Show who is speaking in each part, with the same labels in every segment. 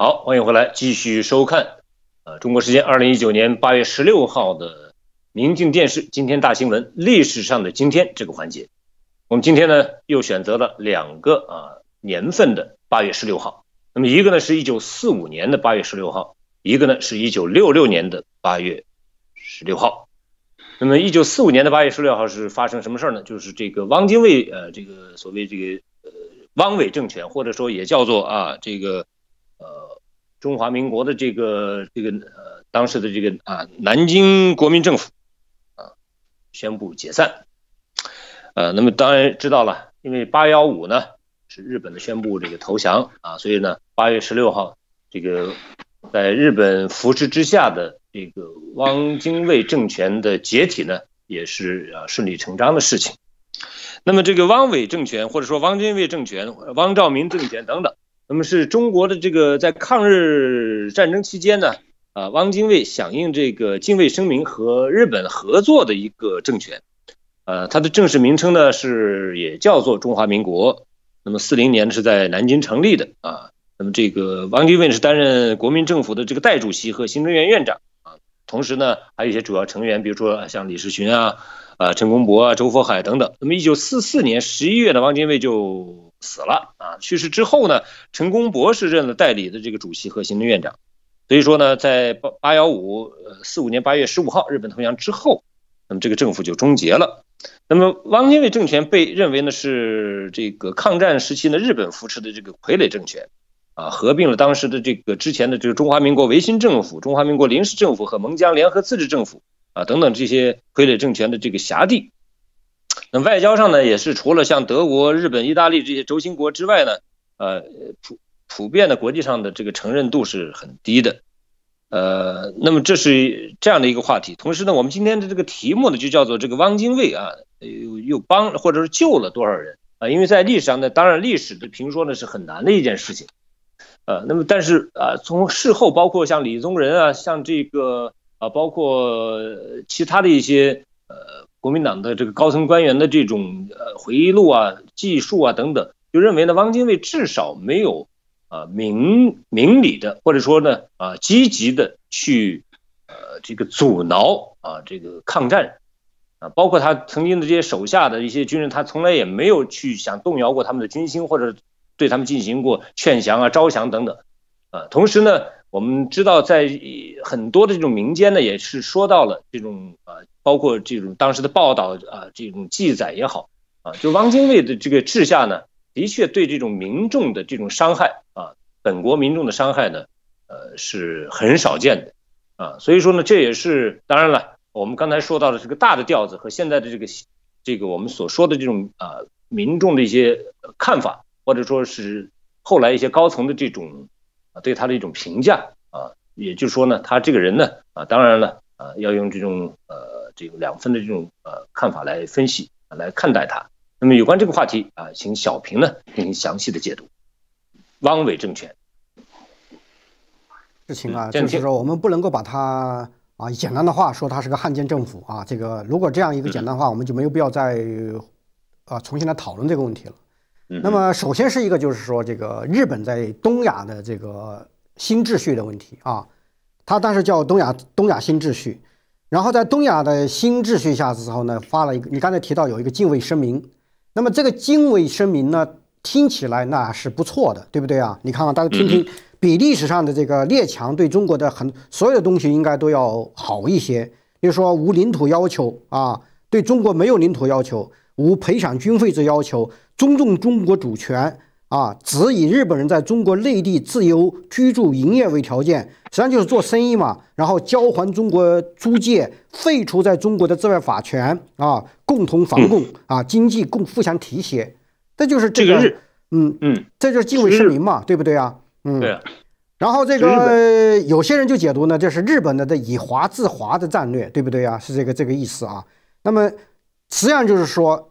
Speaker 1: 好，欢迎回来，继续收看，呃，中国时间二零一九年八月十六号的，明镜电视今天大新闻历史上的今天这个环节，我们今天呢又选择了两个啊年份的八月十六号，那么一个呢是一九四五年的八月十六号，一个呢是一九六六年的八月十六号，那么一九四五年的八月十六号是发生什么事儿呢？就是这个汪精卫呃这个所谓这个呃汪伪政权，或者说也叫做啊这个。中华民国的这个这个呃当时的这个啊南京国民政府啊宣布解散，呃那么当然知道了，因为八幺五呢是日本的宣布这个投降啊，所以呢八月十六号这个在日本扶持之下的这个汪精卫政权的解体呢也是啊顺理成章的事情。那么这个汪伪政权或者说汪精卫政权、汪兆民政权等等。那么是中国的这个在抗日战争期间呢，啊，汪精卫响应这个《敬卫声明》和日本合作的一个政权，呃，它的正式名称呢是也叫做中华民国。那么四零年是在南京成立的啊。那么这个汪精卫是担任国民政府的这个代主席和行政院院长啊。同时呢，还有一些主要成员，比如说像李士群啊、啊陈公博啊、周佛海等等。那么一九四四年十一月呢，汪精卫就死了啊！去世之后呢，陈公博是任了代理的这个主席和行政院长，所以说呢，在八八幺五呃四五年八月十五号日本投降之后，那么这个政府就终结了。那么汪精卫政权被认为呢是这个抗战时期呢日本扶持的这个傀儡政权，啊，合并了当时的这个之前的这个中华民国维新政府、中华民国临时政府和蒙江联合自治政府啊等等这些傀儡政权的这个辖地。那外交上呢，也是除了像德国、日本、意大利这些轴心国之外呢，呃，普普遍的国际上的这个承认度是很低的，呃，那么这是这样的一个话题。同时呢，我们今天的这个题目呢，就叫做这个汪精卫啊，又又帮或者是救了多少人啊？因为在历史上呢，当然历史的评说呢是很难的一件事情，呃，那么但是啊，从事后包括像李宗仁啊，像这个啊，包括其他的一些呃。国民党的这个高层官员的这种呃回忆录啊、记述啊等等，就认为呢，汪精卫至少没有啊明明理的，或者说呢啊积极的去呃这个阻挠啊这个抗战，啊包括他曾经的这些手下的一些军人，他从来也没有去想动摇过他们的军心，或者对他们进行过劝降啊、招降等等，啊同时呢。我们知道，在很多的这种民间呢，也是说到了这种啊，包括这种当时的报道啊，这种记载也好啊，就汪精卫的这个治下呢，的确对这种民众的这种伤害啊，本国民众的伤害呢，呃，是很少见的啊。所以说呢，这也是当然了，我们刚才说到的这个大的调子和现在的这个这个我们所说的这种啊民众的一些看法，或者说是后来一些高层的这种。对他的一种评价啊，也就是说呢，他这个人呢啊，当然了啊，要用这种呃这个两分的这种呃看法来分析啊来看待他。那么有关这个话题啊，请小平呢进行详细的解读。汪伪政权
Speaker 2: 事情啊，就是说我们不能够把它啊简单的话说他是个汉奸政府啊，这个如果这样一个简单的话，我们就没有必要再啊重新来讨论这个问题了。那么，首先是一个，就是说这个日本在东亚的这个新秩序的问题啊，它当时叫东亚东亚新秩序，然后在东亚的新秩序下之后呢，发了一个你刚才提到有一个敬畏声明，那么这个敬畏声明呢，听起来那是不错的，对不对啊？你看啊，大家听听，比历史上的这个列强对中国的很所有的东西应该都要好一些，比如说无领土要求啊，对中国没有领土要求，无赔偿军费之要求。尊重中国主权啊，只以日本人在中国内地自由居住、营业为条件，实际上就是做生意嘛。然后交还中国租界，废除在中国的治外法权啊，共同防共啊，经济共互相提携，这就是这个嗯嗯，这就是敬畏市民嘛，对不对啊？嗯，对。然后这个有些人就解读呢，这是日本的这以华制华的战略，对不对啊？是这个这个意思啊。那么实际上就是说。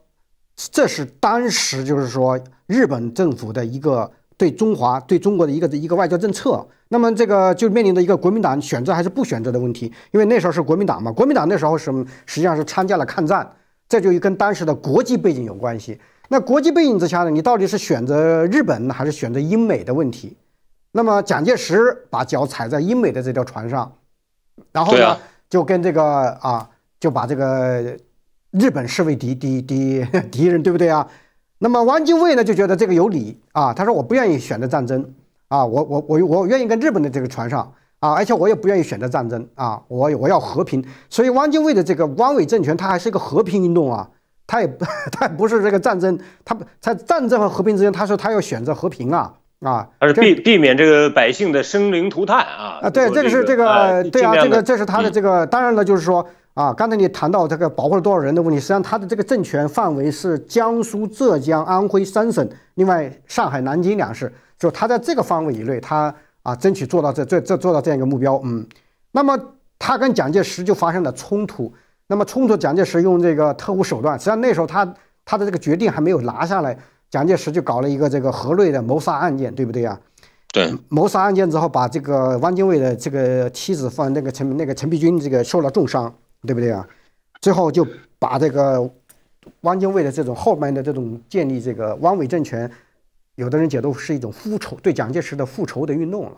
Speaker 2: 这是当时就是说日本政府的一个对中华、对中国的一个一个外交政策。那么这个就面临着一个国民党选择还是不选择的问题，因为那时候是国民党嘛，国民党那时候是实际上是参加了抗战，这就跟当时的国际背景有关系。那国际背景之下呢，你到底是选择日本还是选择英美的问题？那么蒋介石把脚踩在英美的这条船上，然后呢，就跟这个啊，就把这个。日本视为敌敌敌 敌人，对不对啊？那么汪精卫呢，就觉得这个有理啊。他说：“我不愿意选择战争啊，我我我我愿意跟日本的这个船上啊，而且我也不愿意选择战争啊，我我要和平。”所以汪精卫的这个汪伪政权，他还是一个和平运动啊，他也 他不是这个战争，他在战争和和平之间，他说他要选择和平啊啊，
Speaker 1: 而是避避免这个百姓的生灵涂炭啊啊，对，这个是这个对啊，这个这是他的这
Speaker 2: 个，当然了，就是说。啊，刚才你谈到这个保护了多少人的问题，实际上他的这个政权范围是江苏、浙江、安徽三省，另外上海、南京两市，就他在这个范围以内，他啊争取做到这、这、这做到这样一个目标。嗯，那么他跟蒋介石就发生了冲突，那么冲突，蒋介石用这个特务手段，实际上那时候他他的这个决定还没有拿下来，蒋介石就搞了一个这个河内的谋杀案件，对不对呀？对，谋杀案件之后，把这个汪精卫的这个妻子放那个陈那个陈璧君这个受了重伤。对不对啊？最后就把这个汪精卫的这种后面的这种建立这个汪伪政权，有的人解读是一种复仇，对蒋介石的复仇的运动了。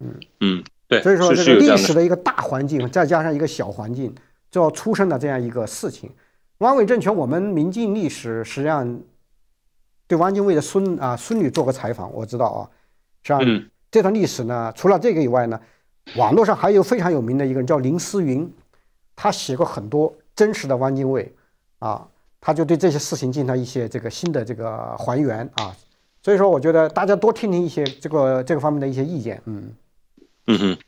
Speaker 3: 嗯嗯，对。所以说，这个历史的
Speaker 2: 一个大环境，再加上一个小环境，最后出生了这样一个事情。汪伪政权，我们明镜历史实际上对汪精卫的孙啊孙女做过采访，我知道啊。吧？这段历史呢，除了这个以外呢，网络上还有非常有名的一个人叫林思云。他写过很多真实的汪精卫啊，他就对这些事情进行一些这个新的这个还原啊，所以说我觉得大家多听听一些这个这个方面的一些意见，嗯
Speaker 1: 嗯哼。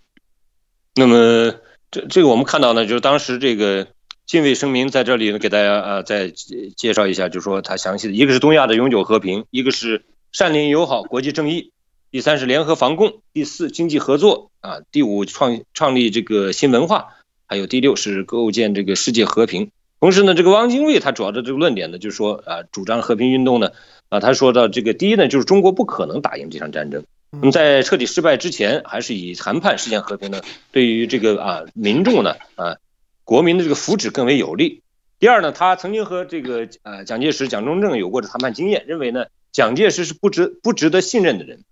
Speaker 1: 那么这这个我们看到呢，就是当时这个精卫声明在这里呢，给大家呃再介绍一下，就说他详细的一个是东亚的永久和平，一个是善邻友好国际正义，第三是联合防共，第四经济合作啊，第五创创立这个新文化。还有第六是构建这个世界和平。同时呢，这个汪精卫他主要的这个论点呢，就是说啊，主张和平运动呢，啊，他说到这个第一呢，就是中国不可能打赢这场战争。那么在彻底失败之前，还是以谈判实现和平呢，对于这个啊民众呢啊国民的这个福祉更为有利。第二呢，他曾经和这个呃蒋介石、蒋中正有过这谈判经验，认为呢蒋介石是不值不值得信任的人。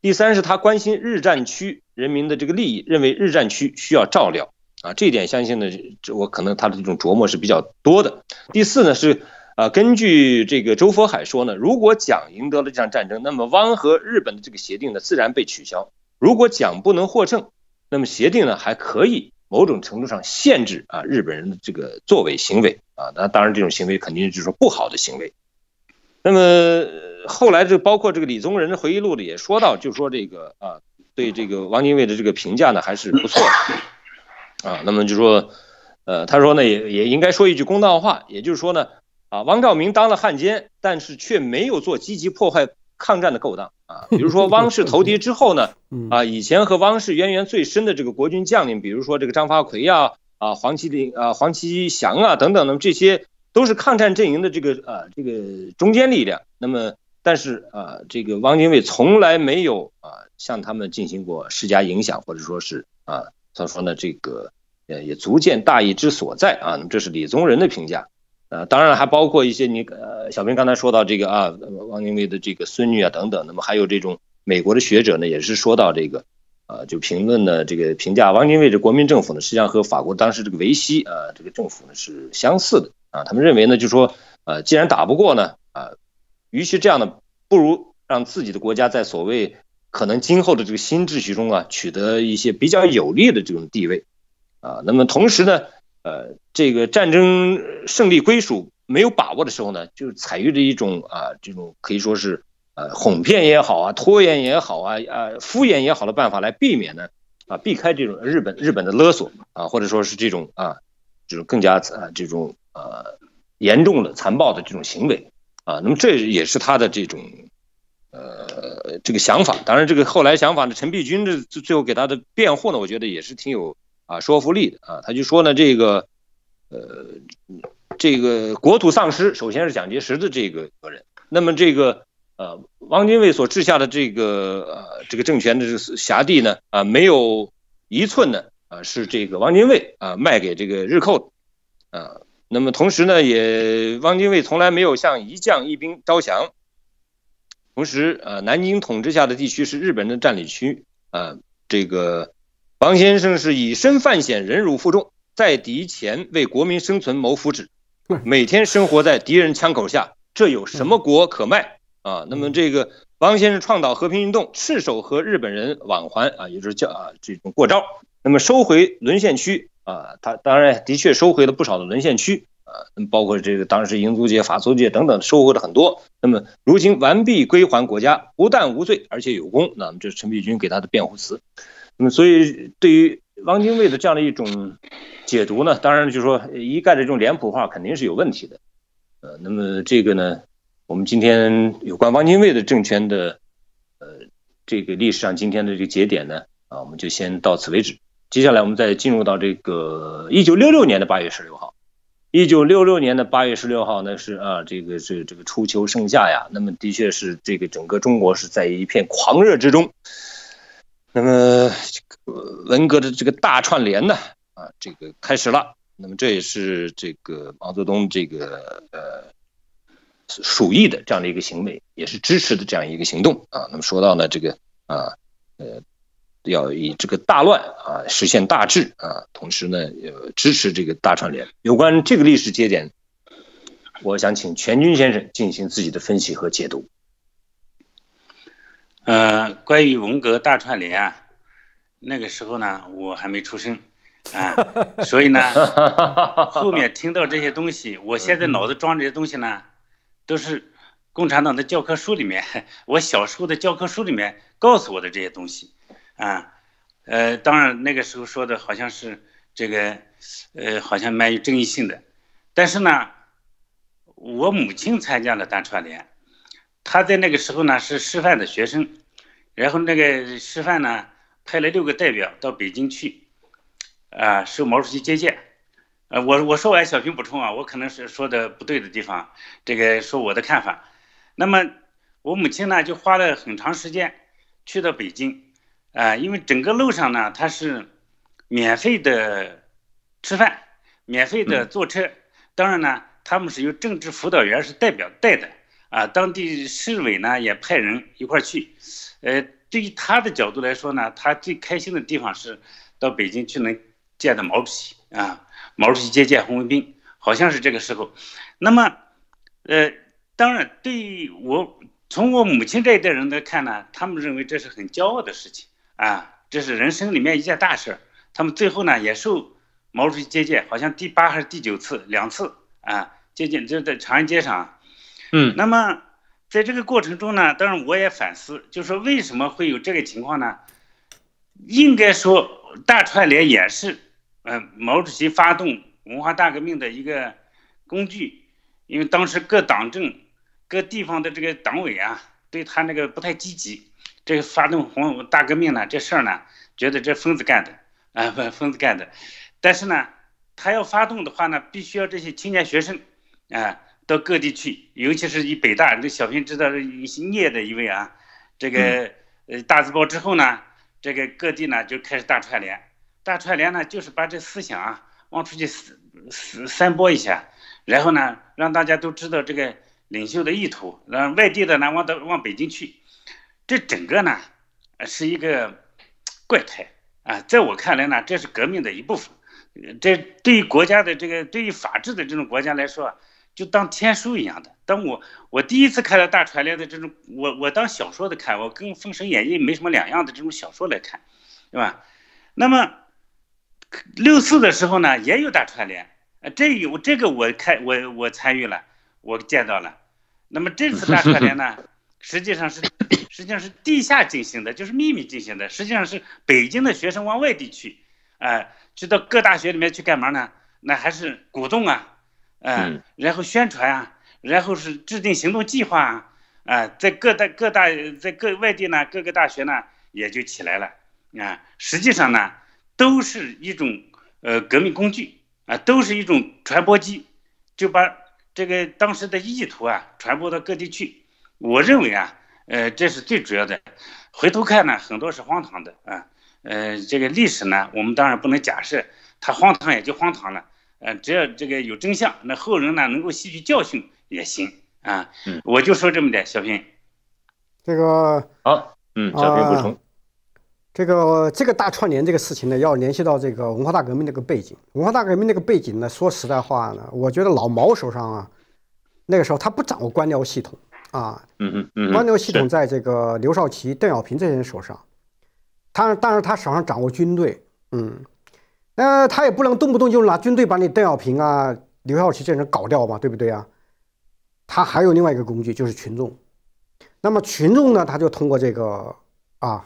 Speaker 1: 第三是他关心日战区人民的这个利益，认为日战区需要照料。啊，这一点相信呢，这我可能他的这种琢磨是比较多的。第四呢是，啊，根据这个周佛海说呢，如果蒋赢得了这场战争，那么汪和日本的这个协定呢，自然被取消；如果蒋不能获胜，那么协定呢还可以某种程度上限制啊日本人的这个作为行为啊。那当然，这种行为肯定就是说不好的行为。那么后来就包括这个李宗仁的回忆录里也说到，就说这个啊，对这个汪精卫的这个评价呢还是不错的。啊，那么就说，呃，他说呢也也应该说一句公道话，也就是说呢，啊，汪兆铭当了汉奸，但是却没有做积极破坏抗战的勾当啊。比如说汪氏投敌之后呢，啊，以前和汪氏渊源最深的这个国军将领，比如说这个张发奎啊，啊，黄麒麟啊，黄麒祥啊等等，那么这些都是抗战阵营的这个啊这个中坚力量。那么但是啊，这个汪精卫从来没有啊向他们进行过施加影响，或者说是啊，他说呢这个。呃，也足见大义之所在啊。那么这是李宗仁的评价，啊，当然还包括一些你呃，小明刚才说到这个啊，汪精卫的这个孙女啊等等。那么还有这种美国的学者呢，也是说到这个，呃，就评论呢这个评价汪精卫这国民政府呢，实际上和法国当时这个维希啊这个政府呢是相似的啊。他们认为呢，就说，呃，既然打不过呢，啊，与其这样呢，不如让自己的国家在所谓可能今后的这个新秩序中啊，取得一些比较有利的这种地位。啊，那么同时呢，呃，这个战争胜利归属没有把握的时候呢，就是采用了一种啊，这种可以说是呃哄骗也好啊，拖延也好啊，啊敷衍也好的办法来避免呢，啊避开这种日本日本的勒索啊，或者说是这种啊，就是更加啊这种呃严重的残暴的这种行为啊，那么这也是他的这种呃这个想法。当然，这个后来想法呢，陈璧君这最后给他的辩护呢，我觉得也是挺有。啊，说服力的啊，他就说呢，这个呃，这个国土丧失，首先是蒋介石的这个责任。那么这个呃，汪精卫所治下的这个呃，这个政权的辖地呢，啊，没有一寸呢，啊，是这个汪精卫啊卖给这个日寇的啊。那么同时呢，也汪精卫从来没有向一将一兵招降。同时，呃，南京统治下的地区是日本人的占领区啊，这个。王先生是以身犯险，忍辱负重，在敌前为国民生存谋福祉，每天生活在敌人枪口下，这有什么国可卖啊？那么这个王先生倡导和平运动，赤手和日本人往还啊，也就是叫啊这种过招。那么收回沦陷区啊，他当然的确收回了不少的沦陷区啊，包括这个当时英租界、法租界等等，收回了很多。那么如今完璧归还国家，不但无罪，而且有功。那么这是陈璧君给他的辩护词。那么，所以对于汪精卫的这样的一种解读呢，当然就是说一概的这种脸谱化肯定是有问题的。呃，那么这个呢，我们今天有关汪精卫的政权的，呃，这个历史上今天的这个节点呢，啊，我们就先到此为止。接下来我们再进入到这个一九六六年的八月十六号，一九六六年的八月十六号呢是啊，这个是这个初秋盛夏呀，那么的确是这个整个中国是在一片狂热之中。那么，文革的这个大串联呢，啊，这个开始了。那么，这也是这个毛泽东这个呃，鼠疫的这样的一个行为，也是支持的这样一个行动啊。那么，说到呢，这个啊，呃，要以这个大乱啊，实现大治啊，同时呢，呃，支持这个大串联。有关这个历史节点，我想请全军先生进行自己的分析和解读。
Speaker 3: 呃，关于文革大串联啊，那个时候呢，我还没出生，啊，所以呢，后面听到这些东西，我现在脑子装这些东西呢，都是共产党的教科书里面，我小时候的教科书里面告诉我的这些东西，啊，呃，当然那个时候说的好像是这个，呃，好像蛮有争议性的，但是呢，我母亲参加了大串联。他在那个时候呢是师范的学生，然后那个师范呢派了六个代表到北京去，啊，受毛主席接见，呃，我我说完，小平补充啊，我可能是说的不对的地方，这个说我的看法。那么我母亲呢就花了很长时间去到北京，啊，因为整个路上呢她是免费的吃饭，免费的坐车，当然呢他们是由政治辅导员是代表带的。啊，当地市委呢也派人一块去，呃，对于他的角度来说呢，他最开心的地方是到北京去能见到毛主席啊，毛主席接见红卫兵，好像是这个时候。那么，呃，当然，对我从我母亲这一代人来看呢，他们认为这是很骄傲的事情啊，这是人生里面一件大事儿。他们最后呢也受毛主席接见，好像第八还是第九次，两次啊，接见就是在长安街上。嗯，那么在这个过程中呢，当然我也反思，就是说为什么会有这个情况呢？应该说大串联也是，嗯，毛主席发动文化大革命的一个工具，因为当时各党政、各地方的这个党委啊，对他那个不太积极，这个发动红大革命呢，这事儿呢，觉得这疯子干的，啊，不疯子干的，但是呢，他要发动的话呢，必须要这些青年学生，啊。到各地去，尤其是以北大这小平知道是姓聂的一位啊，这个呃大字报之后呢，这个各地呢就开始大串联，大串联呢就是把这思想啊往出去散散播一下，然后呢让大家都知道这个领袖的意图，让外地的呢往到往北京去，这整个呢是一个怪胎啊，在我看来呢，这是革命的一部分，这对于国家的这个对于法治的这种国家来说。就当天书一样的，当我我第一次看到大串联的这种，我我当小说的看，我跟《封神演义》没什么两样的这种小说来看，对吧？那么六四的时候呢，也有大串联，呃，这有这个我看我我参与了，我见到了。那么这次大串联呢，实际上是实际上是地下进行的，就是秘密进行的，实际上是北京的学生往外地去，呃，去到各大学里面去干嘛呢？那还是鼓动啊。嗯，然后宣传啊，然后是制定行动计划啊，啊，在各大各大在各外地呢，各个大学呢也就起来了啊。实际上呢，都是一种呃革命工具啊，都是一种传播机，就把这个当时的意图啊传播到各地去。我认为啊，呃，这是最主要的。回头看呢，很多是荒唐的啊，呃，这个历史呢，我们当然不能假设它荒唐，也就荒唐了。嗯，只要这个有真相，那后人呢能够吸取教训也行啊。我就说这么点，小平。这个好，
Speaker 2: 嗯，小平补充。这个这个大串联这个事情呢，要联系到这个文化大革命那个背景。文化大革命那个背景呢，说实在话呢，我觉得老毛手上啊，那个时候他不掌握官僚系统啊。
Speaker 3: 嗯嗯嗯。官僚系统在
Speaker 2: 这个刘少奇、邓小平这些人手上，他当然他手上掌握军队，嗯。那他也不能动不动就拿军队把你邓小平啊、刘少奇这人搞掉嘛，对不对啊？他还有另外一个工具，就是群众。那么群众呢，他就通过这个啊，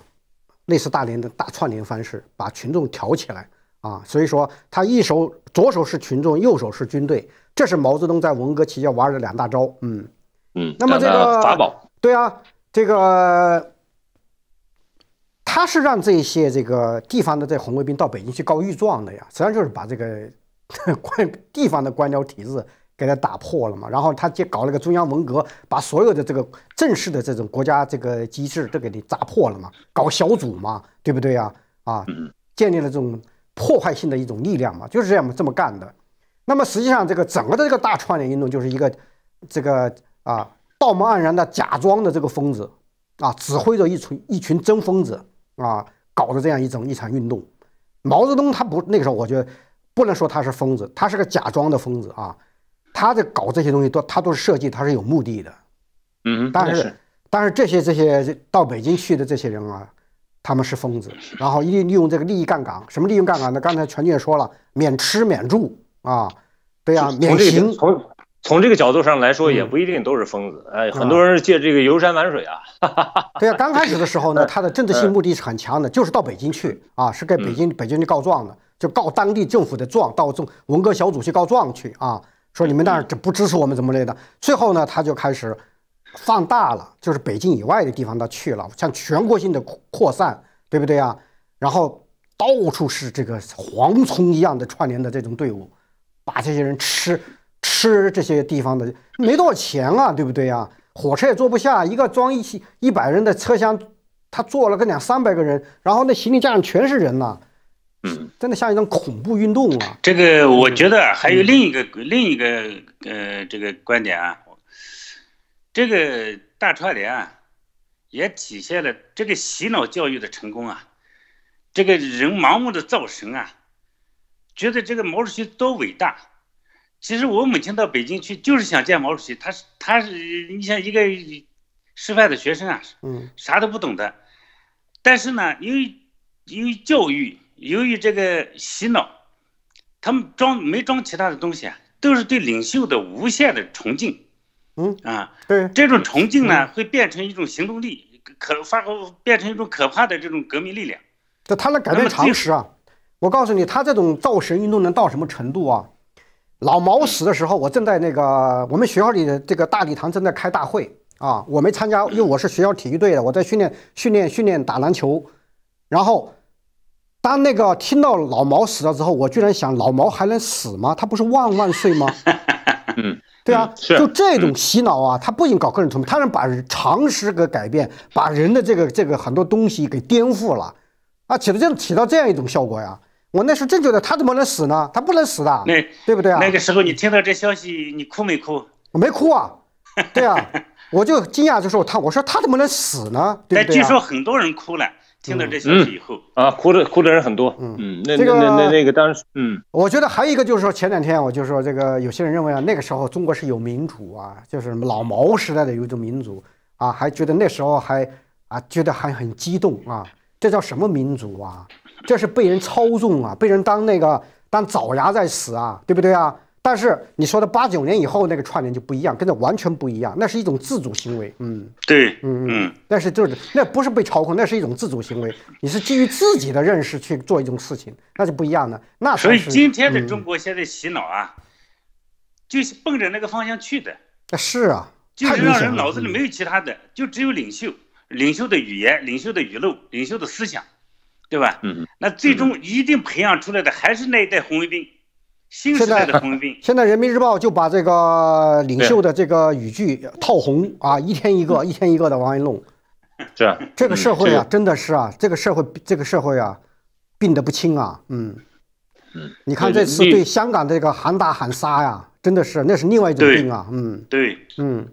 Speaker 2: 类似大连的大串联方式，把群众挑起来啊。所以说，他一手左手是群众，右手是军队，这是毛泽东在文革期间玩的两大招。嗯嗯，那么这个法宝，对啊，这个。他是让这些这个地方的这红卫兵到北京去告御状的呀，实际上就是把这个 官地方的官僚体制给他打破了嘛。然后他就搞了个中央文革，把所有的这个正式的这种国家这个机制都给你砸破了嘛，搞小组嘛，对不对呀？啊，建立了这种破坏性的一种力量嘛，就是这样这么干的。那么实际上这个整个的这个大串联运动就是一个这个啊道貌岸然的假装的这个疯子啊，指挥着一群一群真疯子。啊，搞的这样一种一场运动，毛泽东他不那个时候，我觉得不能说他是疯子，他是个假装的疯子啊。他在搞这些东西都他都是设计，他是有目的的。嗯，但是但是这些这些到北京去的这些人啊，他们是疯子，然后利利用这个利益杠杆，什么利用杠杆呢？刚才全军也说了，免吃免住啊，对呀，免刑。
Speaker 1: 从这个角度上来说，也不一定都是疯子。哎，很多人是借这个游山玩水啊。
Speaker 2: 对啊，刚开始的时候呢，他的政治性目的是很强的，就是到北京去啊，是给北京、北京去告状的，就告当地政府的状，到政文革小组去告状去啊，说你们那儿这不支持我们怎么类的。最后呢，他就开始放大了，就是北京以外的地方他去了，向全国性的扩散，对不对啊？然后到处是这个蝗虫一样的串联的这种队伍，把这些人吃。吃这些地方的没多少钱啊，对不对啊？火车也坐不下，一个装一一百人的车厢，他坐了个两三百个人，然后那行李架上全是人呐。嗯，真的像一种恐怖运动啊！
Speaker 3: 这个我觉得还有另一个另一个呃这个观点啊，这个大串联啊，也体现了这个洗脑教育的成功啊，这个人盲目的造神啊，觉得这个毛主席多伟大。其实我母亲到北京去就是想见毛主席。他是他是你像一个师范的学生啊，嗯，啥都不懂的，但是呢，由于由于教育，由于这个洗脑，他们装没装其他的东西啊，都是对领袖的无限的崇敬，嗯啊，对这种崇敬呢，会变成一种行动力，可发挥变成一种可怕的这种革命力量，
Speaker 2: 就他能改变常识啊！我告诉你，他这种造神运动能到什么程度啊？老毛死的时候，我正在那个我们学校里的这个大礼堂正在开大会啊，我没参加，因为我是学校体育队的，我在训练训练训练打篮球。然后，当那个听到老毛死了之后，我居然想：老毛还能死吗？他不是万万岁吗？嗯，对啊，就这种洗脑啊，他不仅搞个人崇拜，他能把常识给改变，把人的这个这个很多东西给颠覆了，啊，起到这样起到这样一种效果呀。我那时真觉得他怎么能死呢？他不能死的，对不对啊？那
Speaker 3: 个时候你听到这消息，你哭没哭？
Speaker 2: 我没哭啊，对啊，我就惊讶，就说他，我说他怎么能死呢？对。据说
Speaker 1: 很多人哭了，听到这消息以后啊，哭的哭的人很多。嗯嗯，那那那那个当时，嗯，
Speaker 2: 我觉得还有一个就是说，前两天我就说这个，有些人认为啊，那个时候中国是有民主啊，就是老毛时代的有一种民主啊，还觉得那时候还啊，觉得还很激动啊，这叫什么民族啊？这是被人操纵啊，被人当那个当爪牙在使啊，对不对啊？但是你说的八九年以后那个串联就不一样，跟这完全不一样，那是一种自主行为。嗯，
Speaker 3: 对，嗯嗯，
Speaker 2: 但是就是那不是被操控，那是一种自主行为，你是基于自己的认识去做一种事情，那就不一样了。那所以今天的中
Speaker 3: 国现在洗脑啊，就是奔着那个方向去的。
Speaker 2: 是啊，就是让人脑子里没
Speaker 3: 有其他的，就只有领袖、领袖的语言、领袖的语录、领袖的思想。对吧？嗯，那最终一定培养出来的还是那一代红卫兵，新时代的红卫兵。
Speaker 2: 现在《人民日报》就把这个领袖的这个语句套红啊，一天一个，一天一个的往一弄。
Speaker 3: 这这个社会啊，
Speaker 2: 真的是啊，这个社会，这个社会啊，病得不轻啊。嗯，嗯，你看这次对香港这个喊打喊杀呀，真的是那是另外一种病啊。嗯，对，嗯，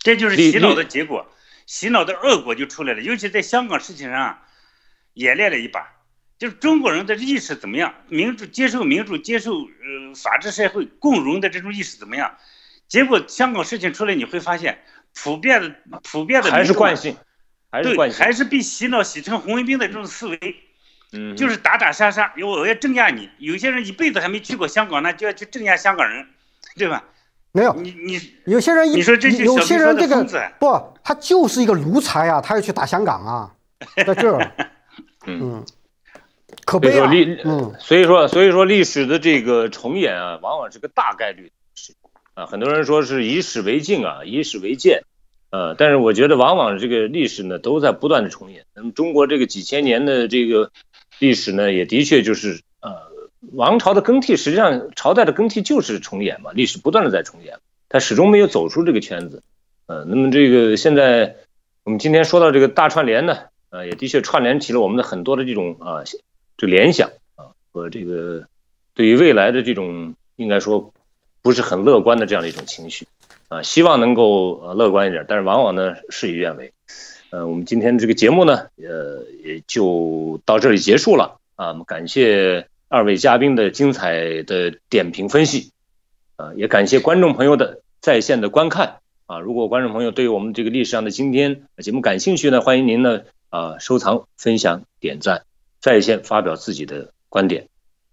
Speaker 2: 这就是洗脑的结
Speaker 3: 果，洗脑的恶果就出来了，尤其在香港事情上。演练了一把，就是中国人的意识怎么样？民主接受民主接受，
Speaker 2: 呃，
Speaker 3: 法治社会共荣的这种意识怎么样？结果香港事情出来，你会发现普遍的普遍的还是惯性，还是惯性，还是被洗脑洗成红卫兵的这种思维，嗯，就是打打杀杀，我要镇压你。有些人一辈子还没去过香港呢，就要去镇压香港人，对吧？
Speaker 2: 没有你你有些人你说这有些人这个不，他就是一个奴才啊，他要去打香港啊，在这儿。
Speaker 1: 嗯，所以说历嗯，所以说所以说历史的这个重演啊，往往是个大概率的事啊。很多人说是以史为镜啊，以史为鉴，呃，但是我觉得往往这个历史呢，都在不断的重演。那么中国这个几千年的这个历史呢，也的确就是呃，王朝的更替，实际上朝代的更替就是重演嘛，历史不断的在重演，它始终没有走出这个圈子。呃，那么这个现在我们今天说到这个大串联呢。呃，也的确串联起了我们的很多的这种啊，这联想啊和这个对于未来的这种应该说不是很乐观的这样的一种情绪啊，希望能够呃乐观一点，但是往往呢事与愿违。呃，我们今天这个节目呢，呃，也就到这里结束了啊。我们感谢二位嘉宾的精彩的点评分析，啊，也感谢观众朋友的在线的观看啊。如果观众朋友对我们这个历史上的今天节目感兴趣呢，欢迎您呢。啊，收藏、分享、点赞，在线发表自己的观点，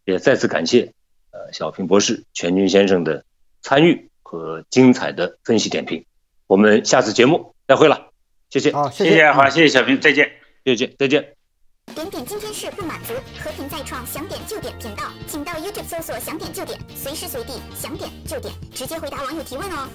Speaker 1: 也再次感谢呃小平博士、全军先生的参与和精彩的分析点评。我们下次节目再会了，谢谢，好，谢谢，好，谢谢小平，再见，再见，再见。
Speaker 2: 点点今天是不满足，和平再创，想点就点，频道，请到 YouTube 搜索“想点就点”，随时随地
Speaker 3: 想点就点，直接回答网友提问哦。